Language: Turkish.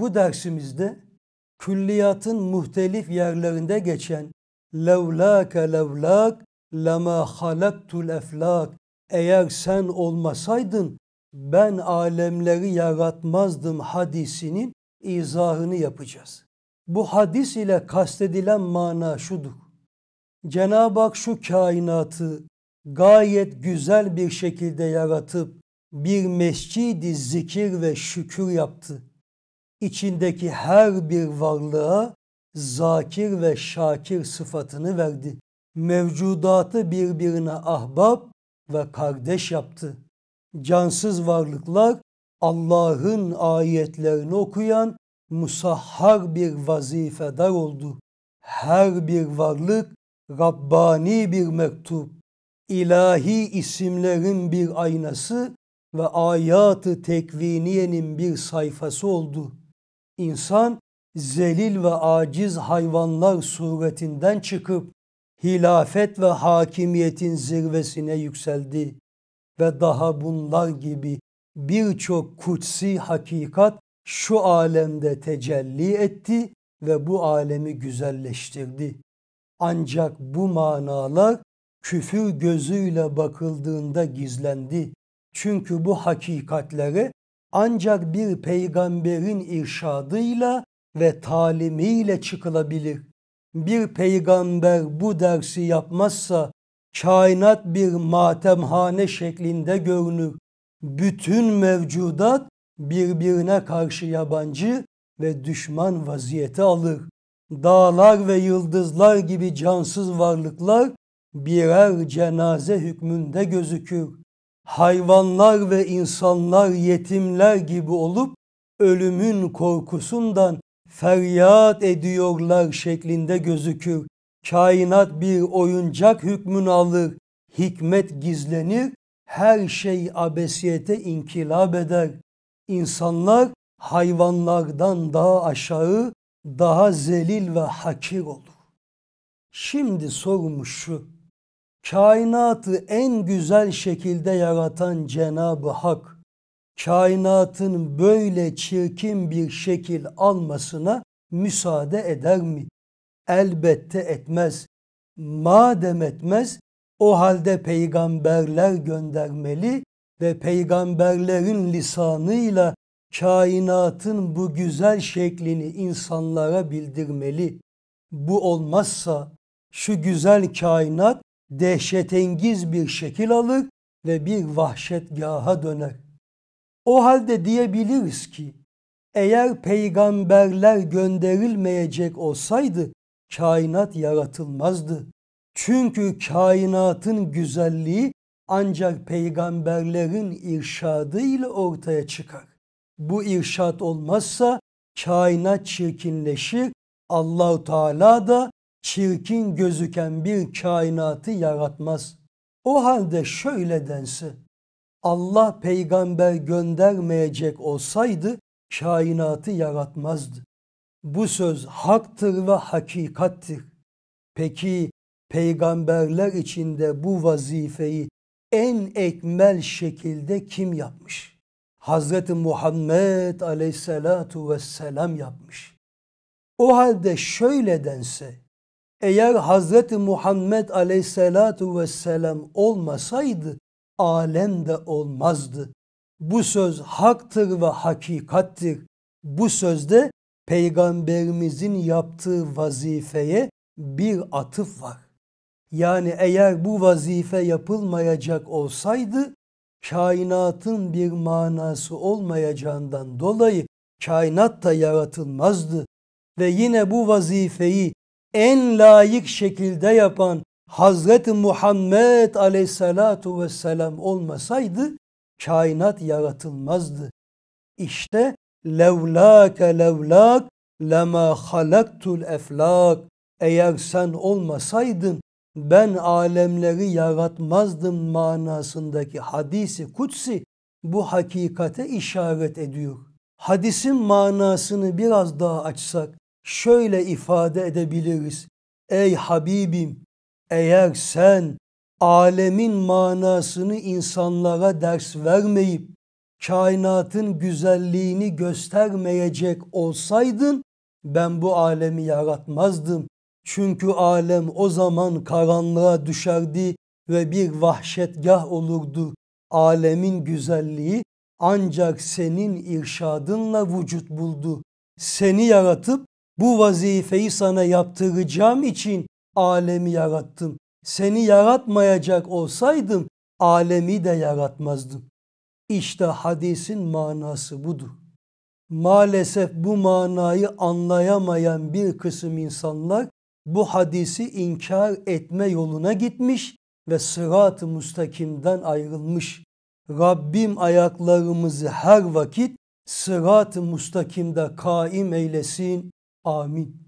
bu dersimizde külliyatın muhtelif yerlerinde geçen levlâke levlâk lema halaktul eflak eğer sen olmasaydın ben alemleri yaratmazdım hadisinin izahını yapacağız. Bu hadis ile kastedilen mana şudur. Cenab-ı Hak şu kainatı gayet güzel bir şekilde yaratıp bir mescidi zikir ve şükür yaptı içindeki her bir varlığa zakir ve şakir sıfatını verdi. Mevcudatı birbirine ahbab ve kardeş yaptı. Cansız varlıklar Allah'ın ayetlerini okuyan musahhar bir vazifedar oldu. Her bir varlık Rabbani bir mektup, ilahi isimlerin bir aynası ve ayatı tekviniyenin bir sayfası oldu.'' İnsan zelil ve aciz hayvanlar suretinden çıkıp hilafet ve hakimiyetin zirvesine yükseldi ve daha bunlar gibi birçok kutsi hakikat şu alemde tecelli etti ve bu alemi güzelleştirdi. Ancak bu manalar küfür gözüyle bakıldığında gizlendi. Çünkü bu hakikatlere ancak bir peygamberin irşadıyla ve talimiyle çıkılabilir. Bir peygamber bu dersi yapmazsa kainat bir matemhane şeklinde görünür. Bütün mevcudat birbirine karşı yabancı ve düşman vaziyete alır. Dağlar ve yıldızlar gibi cansız varlıklar birer cenaze hükmünde gözükür hayvanlar ve insanlar yetimler gibi olup ölümün korkusundan feryat ediyorlar şeklinde gözükür. Kainat bir oyuncak hükmünü alır, hikmet gizlenir, her şey abesiyete inkılap eder. İnsanlar hayvanlardan daha aşağı, daha zelil ve hakir olur. Şimdi sormuş şu, kainatı en güzel şekilde yaratan Cenab-ı Hak, kainatın böyle çirkin bir şekil almasına müsaade eder mi? Elbette etmez. Madem etmez, o halde peygamberler göndermeli ve peygamberlerin lisanıyla kainatın bu güzel şeklini insanlara bildirmeli. Bu olmazsa şu güzel kainat dehşetengiz bir şekil alır ve bir vahşetgaha döner. O halde diyebiliriz ki eğer peygamberler gönderilmeyecek olsaydı kainat yaratılmazdı. Çünkü kainatın güzelliği ancak peygamberlerin irşadı ile ortaya çıkar. Bu irşat olmazsa kainat çirkinleşir. Allahu Teala da çirkin gözüken bir kainatı yaratmaz. O halde şöyle dense, Allah peygamber göndermeyecek olsaydı kainatı yaratmazdı. Bu söz haktır ve hakikattir. Peki peygamberler içinde bu vazifeyi en ekmel şekilde kim yapmış? Hazreti Muhammed aleyhissalatu vesselam yapmış. O halde şöyle dense eğer Hazreti Muhammed aleyhissalatu vesselam olmasaydı alem de olmazdı. Bu söz haktır ve hakikattir. Bu sözde peygamberimizin yaptığı vazifeye bir atıf var. Yani eğer bu vazife yapılmayacak olsaydı kainatın bir manası olmayacağından dolayı kainat da yaratılmazdı ve yine bu vazifeyi en layık şekilde yapan Hazreti Muhammed aleyhissalatu vesselam olmasaydı kainat yaratılmazdı. İşte levlâke levlâk lema halaktul eflak eğer sen olmasaydın ben alemleri yaratmazdım manasındaki hadisi kutsi bu hakikate işaret ediyor. Hadisin manasını biraz daha açsak şöyle ifade edebiliriz. Ey Habibim eğer sen alemin manasını insanlara ders vermeyip kainatın güzelliğini göstermeyecek olsaydın ben bu alemi yaratmazdım. Çünkü alem o zaman karanlığa düşerdi ve bir vahşetgah olurdu. Alemin güzelliği ancak senin irşadınla vücut buldu. Seni yaratıp bu vazifeyi sana yaptıracağım için alemi yarattım. Seni yaratmayacak olsaydım alemi de yaratmazdım. İşte hadisin manası budur. Maalesef bu manayı anlayamayan bir kısım insanlar bu hadisi inkar etme yoluna gitmiş ve sırat-ı mustakimden ayrılmış. Rabbim ayaklarımızı her vakit sırat-ı mustakimde kaim eylesin. Amin.